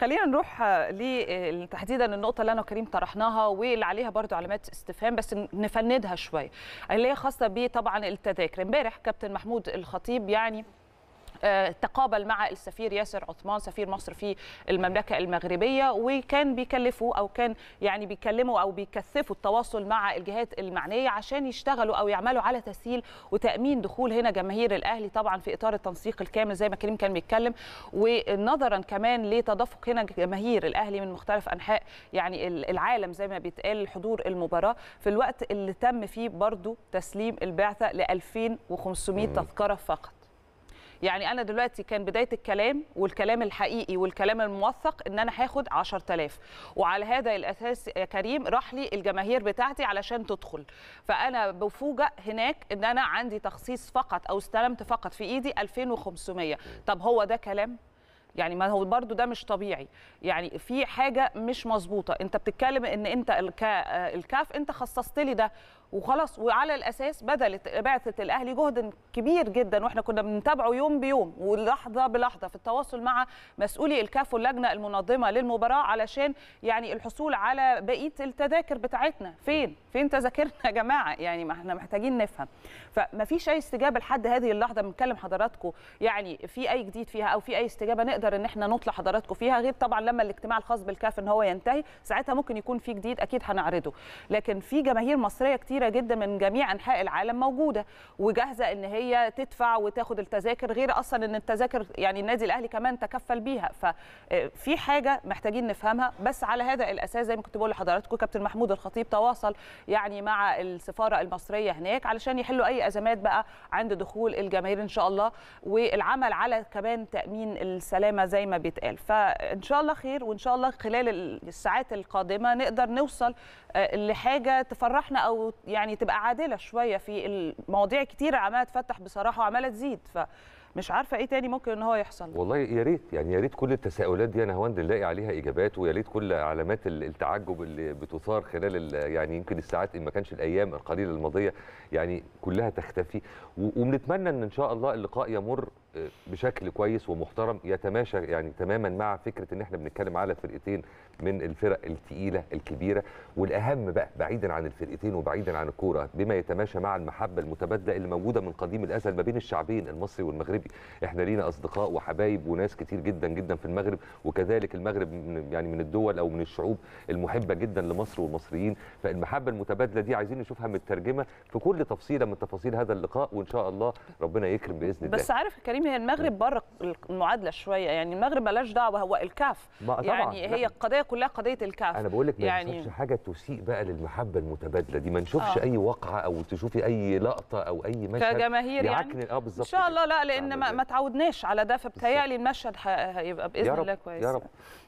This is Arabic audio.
خلينا نروح آه، آه، تحديدا النقطه اللي انا وكريم طرحناها واللي عليها برضو علامات استفهام بس نفندها شويه اللي هي خاصه بطبعا التذاكر امبارح كابتن محمود الخطيب يعني آه، تقابل مع السفير ياسر عثمان سفير مصر في المملكه المغربيه وكان بيكلفوا او كان يعني بيكلموا او بيكثفوا التواصل مع الجهات المعنيه عشان يشتغلوا او يعملوا على تسهيل وتامين دخول هنا جماهير الاهلي طبعا في اطار التنسيق الكامل زي ما كريم كان بيتكلم ونظرا كمان لتدفق هنا جماهير الاهلي من مختلف انحاء يعني العالم زي ما بيتقال لحضور المباراه في الوقت اللي تم فيه برضو تسليم البعثه ل 2500 تذكره فقط يعني انا دلوقتي كان بدايه الكلام والكلام الحقيقي والكلام الموثق ان انا هاخد 10000 وعلى هذا الاساس يا كريم راح لي الجماهير بتاعتي علشان تدخل فانا بفوجئ هناك ان انا عندي تخصيص فقط او استلمت فقط في ايدي 2500 طب هو ده كلام يعني ما هو برضو ده مش طبيعي يعني في حاجه مش مظبوطه انت بتتكلم ان انت الكاف انت خصصت لي ده وخلاص وعلى الاساس بذلت بعثه الاهلي جهد كبير جدا واحنا كنا بنتابعه يوم بيوم ولحظه بلحظه في التواصل مع مسؤولي الكاف واللجنه المنظمه للمباراه علشان يعني الحصول على بقيه التذاكر بتاعتنا فين فين تذاكرنا يا جماعه يعني ما احنا محتاجين نفهم فما فيش اي استجابه لحد هذه اللحظه بنكلم حضراتكم يعني في اي جديد فيها او في اي استجابه نقدر ان احنا نطلع حضراتكم فيها غير طبعا لما الاجتماع الخاص بالكاف ان هو ينتهي ساعتها ممكن يكون في جديد اكيد هنعرضه لكن في جماهير مصريه كتير كتيره جدا من جميع انحاء العالم موجوده وجاهزه ان هي تدفع وتاخد التذاكر غير اصلا ان التذاكر يعني النادي الاهلي كمان تكفل بيها ففي آه، حاجه محتاجين نفهمها بس على هذا الاساس زي ما كنت بقول لحضراتكم كابتن محمود الخطيب تواصل يعني مع السفاره المصريه هناك علشان يحلوا اي ازمات بقى عند دخول الجماهير ان شاء الله والعمل على كمان تامين السلامه زي ما بيتقال فان شاء الله خير وان شاء الله خلال الساعات القادمه نقدر نوصل آه، لحاجه تفرحنا او يعني تبقى عادله شويه في المواضيع كتير عماله تفتح بصراحه وعماله تزيد ف مش عارفه ايه تاني ممكن ان هو يحصل والله يا ريت يعني يا ريت كل التساؤلات دي انا هو نلاقي عليها اجابات ويا ريت كل علامات التعجب اللي بتثار خلال يعني يمكن الساعات ان ما كانش الايام القليله الماضيه يعني كلها تختفي وبنتمنى ان ان شاء الله اللقاء يمر آه، بشكل كويس ومحترم يتماشى يعني تماما مع فكره ان احنا بنتكلم على فرقتين من الفرق الثقيله الكبيره والاهم بقى بعيدا عن الفرقتين وبعيدا عن الكوره بما يتماشى مع المحبه المتبادله اللي موجوده من قديم الازل ما بين الشعبين المصري والمغربي احنا لينا اصدقاء وحبايب وناس كتير جدا جدا في المغرب وكذلك المغرب من يعني من الدول او من الشعوب المحبه جدا لمصر والمصريين فالمحبه المتبادله دي عايزين نشوفها مترجمه في كل تفصيله من تفاصيل هذا اللقاء وان شاء الله ربنا يكرم باذن الله بس عارف يا كريم هي المغرب بره المعادله شويه يعني المغرب ملاش دعوه هو الكاف يعني هي القضيه كلها قضيه الكاف انا بقول لك ما يعني... نشوفش حاجه تسيء بقى للمحبه المتبادله دي ما نشوفش آه. اي واقعه او تشوفي اي لقطه او اي مشهد كجماهير يعني اه بالظبط ان شاء الله لا لان احنا ما تعودناش على ده فبتهيألي المشهد هيبقى باذن الله كويس يا رب